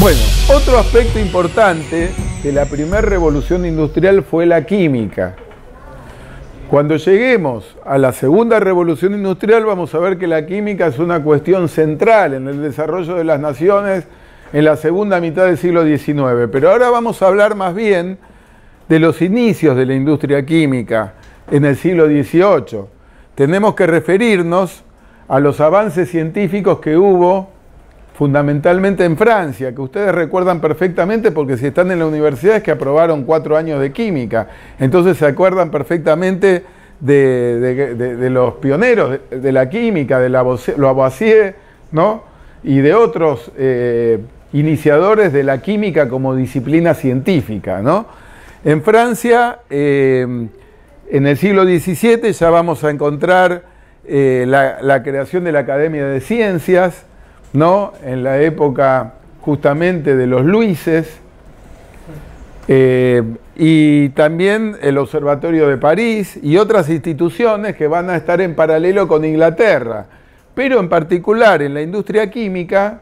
Bueno, otro aspecto importante de la primera revolución industrial fue la química. Cuando lleguemos a la segunda revolución industrial vamos a ver que la química es una cuestión central en el desarrollo de las naciones en la segunda mitad del siglo XIX. Pero ahora vamos a hablar más bien de los inicios de la industria química en el siglo XVIII. Tenemos que referirnos a los avances científicos que hubo fundamentalmente en Francia, que ustedes recuerdan perfectamente porque si están en la universidad es que aprobaron cuatro años de química, entonces se acuerdan perfectamente de, los pioneros de, la química, de la, Lavoisier, ¿no? Y de otros eh, iniciadores de la química como disciplina científica, En Francia, eh, en el siglo XVII ya vamos a encontrar eh, la creación de la Academia de Ciencias, ¿no? En la época justamente de los Luises. Eh, y también el Observatorio de París y otras instituciones que van a estar en paralelo con Inglaterra. Pero en particular en la industria química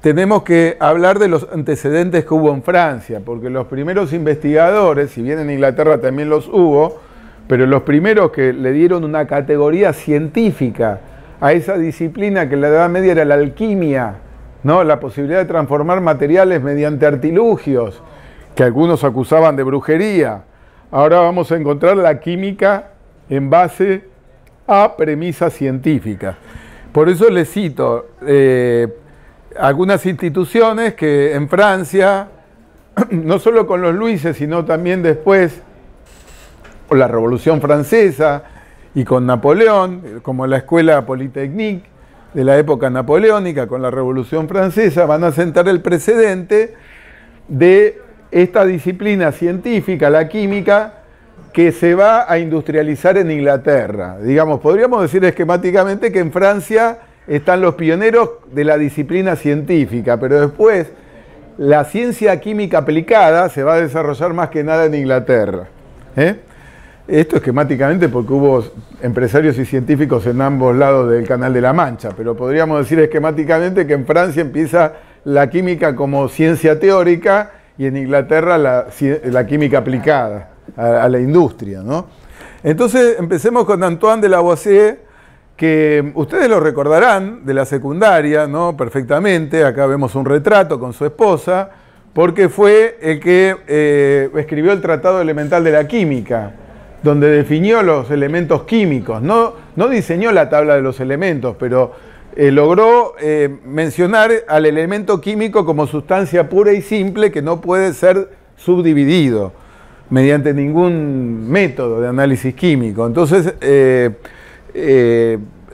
tenemos que hablar de los antecedentes que hubo en Francia, porque los primeros investigadores, si bien en Inglaterra también los hubo, pero los primeros que le dieron una categoría científica a esa disciplina que en la Edad Media era la alquimia, ¿no? la posibilidad de transformar materiales mediante artilugios, que algunos acusaban de brujería. Ahora vamos a encontrar la química en base a premisas científicas. Por eso les cito eh, algunas instituciones que en Francia, no solo con los Luises, sino también después, con la Revolución Francesa, y con Napoleón, como la escuela Polytechnique de la época napoleónica, con la Revolución Francesa, van a sentar el precedente de esta disciplina científica, la química, que se va a industrializar en Inglaterra. Digamos, podríamos decir esquemáticamente que en Francia están los pioneros de la disciplina científica, pero después la ciencia química aplicada se va a desarrollar más que nada en Inglaterra. ¿Eh? Esto esquemáticamente porque hubo empresarios y científicos en ambos lados del Canal de la Mancha, pero podríamos decir esquemáticamente que en Francia empieza la química como ciencia teórica y en Inglaterra la, química aplicada a, la industria. Entonces empecemos con Antoine de Lavoisier, que ustedes lo recordarán de la secundaria ¿no? perfectamente, acá vemos un retrato con su esposa, porque fue el que eh, escribió el Tratado Elemental de la Química donde definió los elementos químicos. No, no diseñó la tabla de los elementos, pero eh, logró eh, mencionar al elemento químico como sustancia pura y simple que no puede ser subdividido mediante ningún método de análisis químico. Entonces, eh,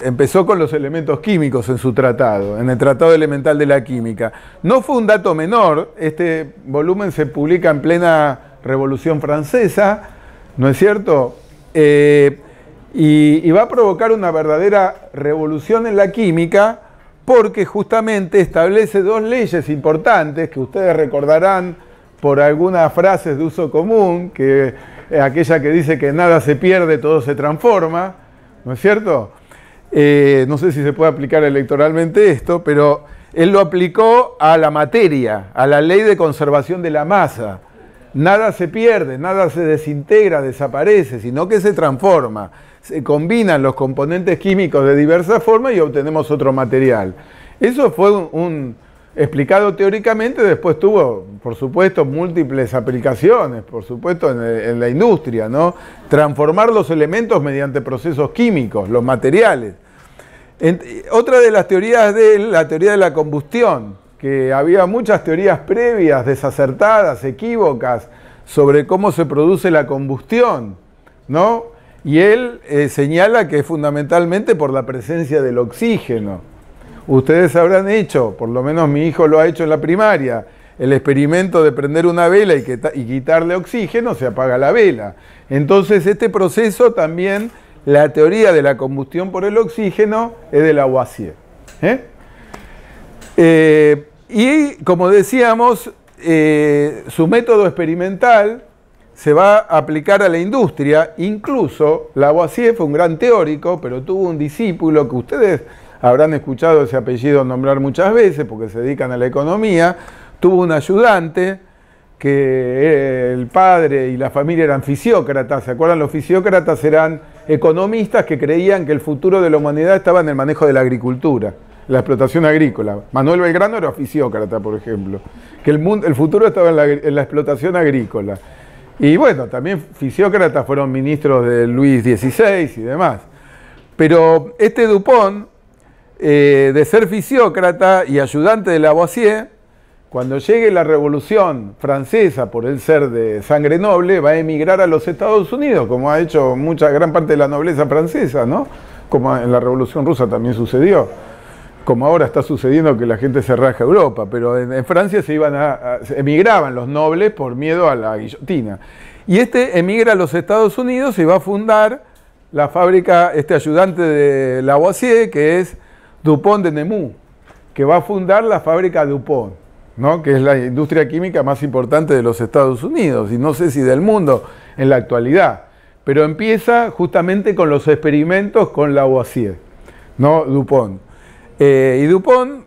empezó con los elementos químicos en su tratado, en el Tratado Elemental de la Química. No fue un dato menor, este volumen se publica en plena Revolución Francesa, ¿No es cierto? Eh, y, va a provocar una verdadera revolución en la química porque justamente establece dos leyes importantes que ustedes recordarán por algunas frases de uso común, que eh, aquella que dice que nada se pierde, todo se transforma, ¿no es cierto? Eh, no sé si se puede aplicar electoralmente esto, pero él lo aplicó a la materia, a la ley de conservación de la masa nada se pierde, nada se desintegra, desaparece, sino que se transforma. Se combinan los componentes químicos de diversas formas y obtenemos otro material. Eso fue un, explicado teóricamente, después tuvo, por supuesto, múltiples aplicaciones, por supuesto, en, la industria, ¿no? Transformar los elementos mediante procesos químicos, los materiales. otra de las teorías de la teoría de la combustión, que había muchas teorías previas, desacertadas, equívocas, sobre cómo se produce la combustión, ¿no? Y él eh, señala que es fundamentalmente por la presencia del oxígeno. Ustedes habrán hecho, por lo menos mi hijo lo ha hecho en la primaria, el experimento de prender una vela y, quitarle oxígeno, se apaga la vela. Entonces, este proceso también, la teoría de la combustión por el oxígeno es de Lavoisier. ¿Eh? Eh, y como decíamos, eh, su método experimental se va a aplicar a la industria, incluso Lavoisier fue un gran teórico, pero tuvo un discípulo que ustedes habrán escuchado ese apellido nombrar muchas veces porque se dedican a la economía, tuvo un ayudante que eh, el padre y la familia eran fisiócratas, ¿se acuerdan? Los fisiócratas eran economistas que creían que el futuro de la humanidad estaba en el manejo de la agricultura la explotación agrícola. Manuel Belgrano era fisiócrata, por ejemplo. Que el, mundo, el futuro estaba en la, explotación agrícola. Y bueno, también fisiócratas fueron ministros de Luis XVI y demás. Pero este Dupont, eh, de ser fisiócrata y ayudante de Lavoisier, cuando llegue la revolución francesa por el ser de sangre noble, va a emigrar a los Estados Unidos, como ha hecho mucha gran parte de la nobleza francesa, ¿no? Como en la revolución rusa también sucedió como ahora está sucediendo que la gente se raja a Europa, pero en, Francia se iban a, emigraban los nobles por miedo a la guillotina. Y este emigra a los Estados Unidos y va a fundar la fábrica, este ayudante de Lavoisier, que es Dupont de Nemours, que va a fundar la fábrica Dupont, ¿no? que es la industria química más importante de los Estados Unidos y no sé si del mundo en la actualidad. Pero empieza justamente con los experimentos con Lavoisier, ¿no? Dupont. Eh, y Dupont,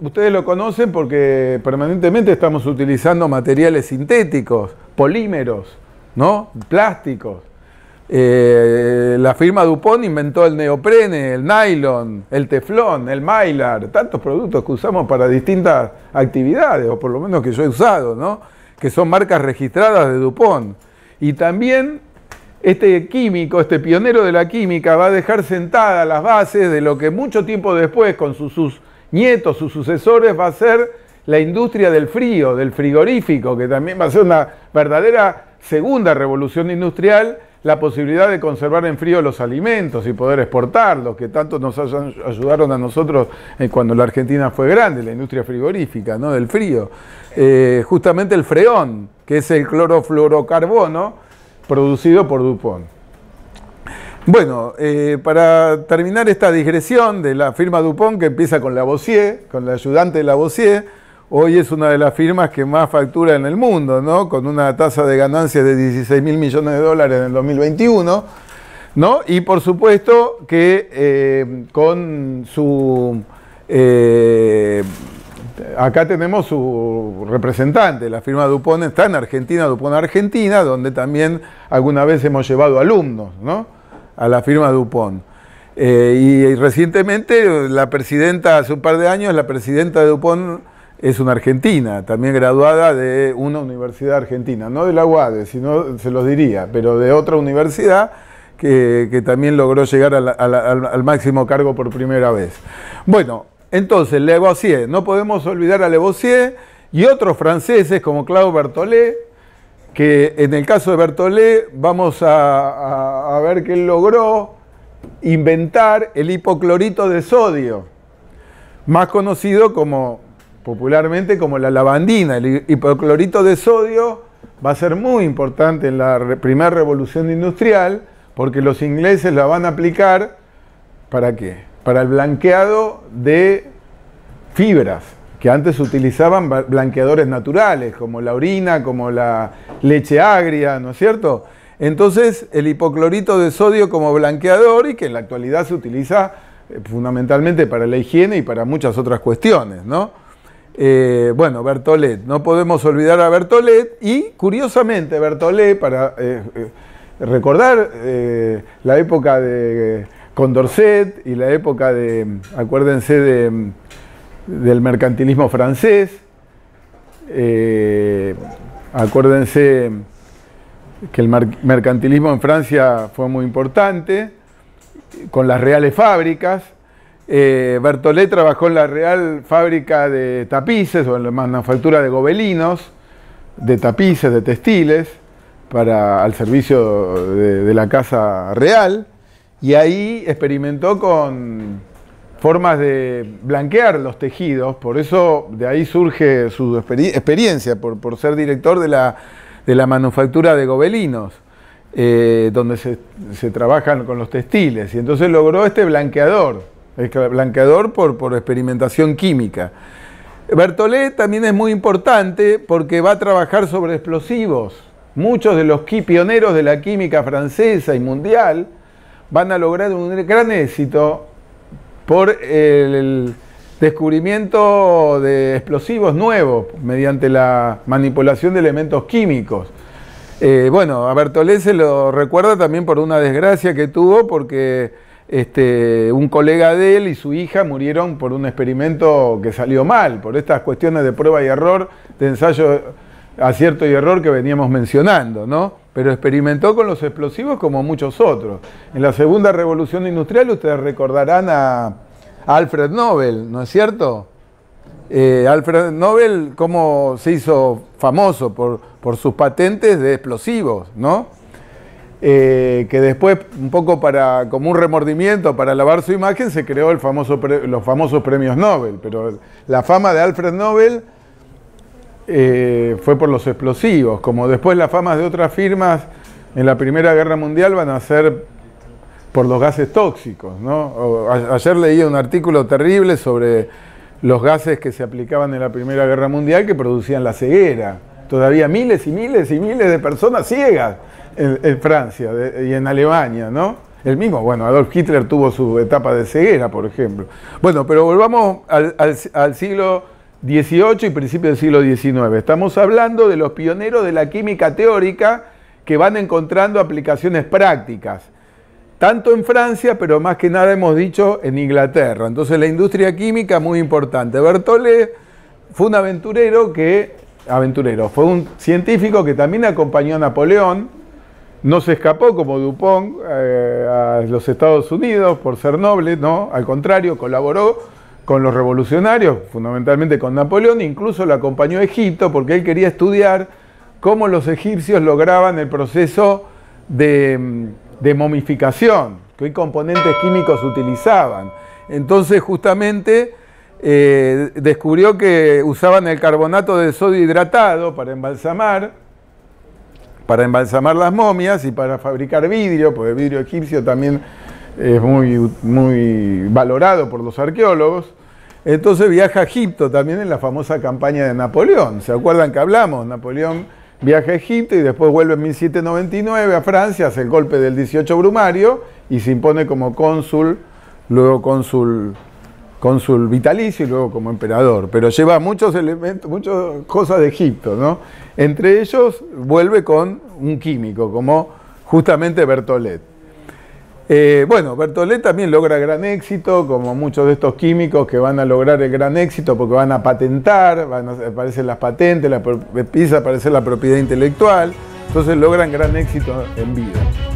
ustedes lo conocen porque permanentemente estamos utilizando materiales sintéticos, polímeros, ¿no? Plásticos. Eh, la firma Dupont inventó el neoprene, el nylon, el teflón, el mylar, tantos productos que usamos para distintas actividades, o por lo menos que yo he usado, ¿no? Que son marcas registradas de Dupont. Y también este químico, este pionero de la química, va a dejar sentadas las bases de lo que mucho tiempo después, con sus, nietos, sus sucesores, va a ser la industria del frío, del frigorífico, que también va a ser una verdadera segunda revolución industrial, la posibilidad de conservar en frío los alimentos y poder exportarlos, que tanto nos ayudaron a nosotros eh, cuando la Argentina fue grande, la industria frigorífica, ¿no? Del frío. Eh, justamente el freón, que es el clorofluorocarbono, producido por DuPont. Bueno, eh, para terminar esta digresión de la firma Dupont, que empieza con Lavoisier, con la ayudante de Lavoisier, hoy es una de las firmas que más factura en el mundo, ¿no? Con una tasa de ganancias de 16 mil millones de dólares en el 2021, ¿no? Y por supuesto que eh, con su eh, acá tenemos su representante, la firma Dupont está en Argentina, Dupont Argentina, donde también alguna vez hemos llevado alumnos a la firma Dupont. Eh, y, recientemente la presidenta, hace un par de años, la presidenta de Dupont es una argentina, también graduada de una universidad argentina, no de la UADE, sino se los diría, pero de otra universidad que, también logró llegar al, al máximo cargo por primera vez. Bueno, entonces, Levoisier, no podemos olvidar a Levoisier y otros franceses como Claude Berthollet, que en el caso de Berthollet vamos a, ver que él logró inventar el hipoclorito de sodio, más conocido como popularmente como la lavandina. El hipoclorito de sodio va a ser muy importante en la primera revolución industrial porque los ingleses la van a aplicar para qué? para el blanqueado de fibras, que antes utilizaban blanqueadores naturales, como la orina, como la leche agria, ¿no es cierto? Entonces, el hipoclorito de sodio como blanqueador y que en la actualidad se utiliza eh, fundamentalmente para la higiene y para muchas otras cuestiones, ¿no? Eh, bueno, Bertolet, no podemos olvidar a Bertolet y curiosamente Bertolet, para eh, recordar la época de Condorcet y la época de, acuérdense, del mercantilismo francés, eh, acuérdense que el mercantilismo en Francia fue muy importante, con las reales fábricas. Eh, Bertolet trabajó en la real fábrica de tapices o en la manufactura de gobelinos, de tapices, de textiles, para, al servicio de la casa real. Y ahí experimentó con formas de blanquear los tejidos, por eso de ahí surge su experiencia, por, ser director de la, manufactura de gobelinos, eh, donde se, trabajan con los textiles. Y entonces logró este blanqueador, blanqueador por, por experimentación química. Bertolet también es muy importante porque va a trabajar sobre explosivos. Muchos de los pioneros de la química francesa y mundial van a lograr un gran éxito por el descubrimiento de explosivos nuevos mediante la manipulación de elementos químicos. Eh, bueno, a Bertolese se lo recuerda también por una desgracia que tuvo porque este, un colega de él y su hija murieron por un experimento que salió mal, por estas cuestiones de prueba y error, de ensayo acierto y error que veníamos mencionando, ¿no? pero experimentó con los explosivos como muchos otros. En la segunda revolución industrial ustedes recordarán a, Alfred Nobel, ¿no es cierto? Eh, Alfred Nobel, cómo se hizo famoso por, sus patentes de explosivos, ¿no? Eh, que después, un poco para, como un remordimiento, para lavar su imagen, se creó el famoso, los famosos premios Nobel. Pero la fama de Alfred Nobel eh, fue por los explosivos. Como después las fama de otras firmas en la Primera Guerra Mundial van a ser por los gases tóxicos. ¿no? Ayer leí un artículo terrible sobre los gases que se aplicaban en la Primera Guerra Mundial que producían la ceguera. Todavía miles y miles y miles de personas ciegas en, Francia y en Alemania, ¿no? El mismo, bueno, Adolf Hitler tuvo su etapa de ceguera, por ejemplo. Bueno, pero volvamos al, al, al siglo 18 y principios del siglo XIX. Estamos hablando de los pioneros de la química teórica que van encontrando aplicaciones prácticas, tanto en Francia, pero más que nada hemos dicho en Inglaterra. Entonces la industria química muy importante. bertolé fue un aventurero que, aventurero, fue un científico que también acompañó a Napoleón, no se escapó como Dupont eh, a los Estados Unidos por ser noble, no, al contrario, colaboró con los revolucionarios, fundamentalmente con Napoleón, incluso lo acompañó a Egipto porque él quería estudiar cómo los egipcios lograban el proceso de, mm, momificación, qué componentes químicos utilizaban. Entonces justamente eh, descubrió que usaban el carbonato de sodio hidratado para embalsamar, para embalsamar las momias y para fabricar vidrio, porque el vidrio egipcio también es muy, muy valorado por los arqueólogos. Entonces viaja a Egipto también en la famosa campaña de Napoleón. ¿Se acuerdan que hablamos? Napoleón viaja a Egipto y después vuelve en 1799 a Francia, hace el golpe del 18 Brumario y se impone como cónsul, luego cónsul cónsul vitalicio y luego como emperador, pero lleva muchos elementos, muchas cosas de Egipto, ¿no? Entre ellos vuelve con un químico, como justamente Bertolet. Eh, bueno, Bertollet también logra gran éxito, como muchos de estos químicos que van a lograr el gran éxito porque van a patentar, van aparecen las patentes, empieza a aparecer la propiedad intelectual, entonces logran gran éxito en vida.